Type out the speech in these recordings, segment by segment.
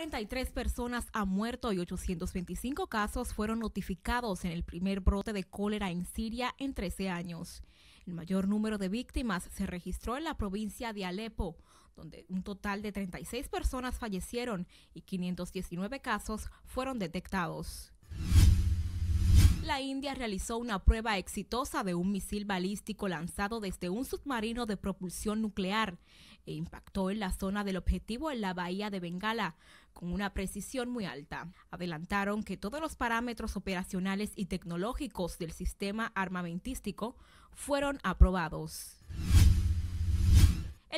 43 personas han muerto y 825 casos fueron notificados en el primer brote de cólera en Siria en 13 años. El mayor número de víctimas se registró en la provincia de Alepo, donde un total de 36 personas fallecieron y 519 casos fueron detectados la India realizó una prueba exitosa de un misil balístico lanzado desde un submarino de propulsión nuclear e impactó en la zona del objetivo en la bahía de Bengala con una precisión muy alta. Adelantaron que todos los parámetros operacionales y tecnológicos del sistema armamentístico fueron aprobados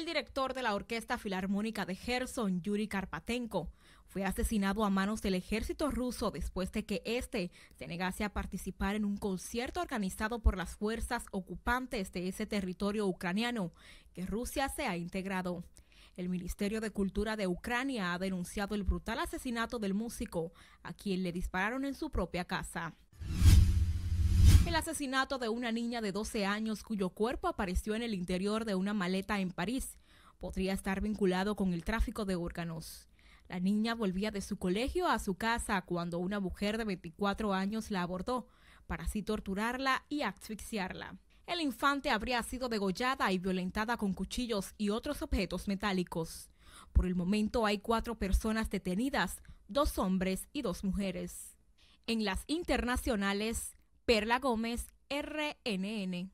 el director de la Orquesta Filarmónica de Gerson, Yuri Karpatenko, fue asesinado a manos del ejército ruso después de que este se negase a participar en un concierto organizado por las fuerzas ocupantes de ese territorio ucraniano que Rusia se ha integrado. El Ministerio de Cultura de Ucrania ha denunciado el brutal asesinato del músico, a quien le dispararon en su propia casa. El asesinato de una niña de 12 años cuyo cuerpo apareció en el interior de una maleta en París podría estar vinculado con el tráfico de órganos. La niña volvía de su colegio a su casa cuando una mujer de 24 años la abordó para así torturarla y asfixiarla. El infante habría sido degollada y violentada con cuchillos y otros objetos metálicos. Por el momento hay cuatro personas detenidas, dos hombres y dos mujeres. En las internacionales, Perla Gómez, RNN.